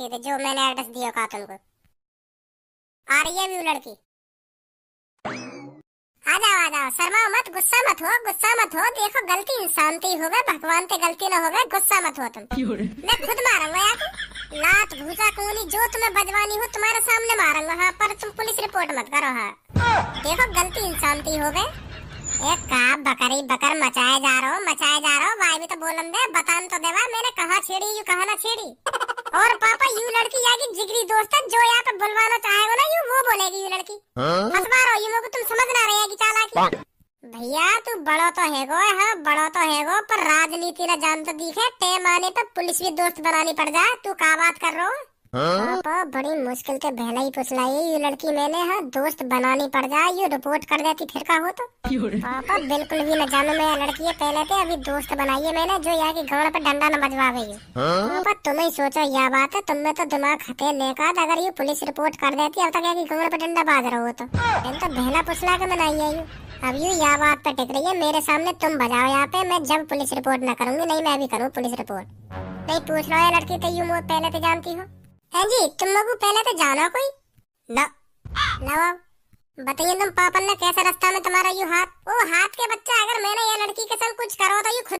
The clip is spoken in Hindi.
चाहिए जो मैंने एड्रेस दिया कहा तुमको आ रही है व्यू लड़की आ जाओ आ जाओ शर्माओ मत गुस्सा मत हो गुस्सा मत हो देखो गलती इंसान की हो गए भगवान से गलती ना हो गए गुस्सा मत हो तुम मैं खुद मारूंगा यार लात भूसा कोनी जो तुम्हें बजवानी हो तुम्हारे सामने मारूंगा हाँ पर तुम पुलिस रिपोर्ट मत करो हाँ देखो गलती इंसान की हो गए एक का बकरी बकर मचाए जा रहो मचाए जा रहो भाई भी तो बोलन दे बतान तो देवा मैंने कहा छेड़ी यू कहा ना छेड़ी और पापा यू लड़की या की जिगरी दोस्त है जो यहाँ पे बुलवाना चाहेगा ना यू वो बोलेगी यू लड़की फसवा हाँ? यू लोग तुम समझ ना रहे की चालाकी भैया तू बड़ो तो है गो हाँ बड़ो तो है गो पर राजनीति ना जानता तो दिखे टेम आने पर पुलिस भी दोस्त बनानी पड़ जाए तू का बात कर रहा हूँ पापा हाँ? बड़ी मुश्किल के बहला ही फुसलाई ये लड़की मैंने हाँ दोस्त बनानी पड़ जाए ये रिपोर्ट कर देती फिर का हो तो पापा बिल्कुल भी न जानू मैं लड़की है पहले थे अभी दोस्त बनाई है मैंने जो यहाँ की गवड़ पर डंडा न बजवा गई हाँ? पापा तुम ही सोचो यह बात है तुम्हें तो दिमाग खते लेकर अगर ये पुलिस रिपोर्ट कर देती अब तक यहाँ की गवड़ पर डंडा बाज रहा हो तो मैंने तो बहला फुसला के मनाई है अब यू यह बात तो टिक रही है मेरे सामने तुम बजाओ यहाँ पे मैं जब पुलिस रिपोर्ट न करूंगी नहीं मैं अभी करूँ पुलिस रिपोर्ट नहीं पूछ रहा है लड़की तो यू पहले तो जानती हूँ जी तुम लोग पहले तो जानो कोई ना बताइए तुम पापन ने कैसे रास्ता में तुम्हारा यू हाथ ओ हाथ के बच्चा अगर मैंने ये लड़की के संग कुछ करो तो यू खुद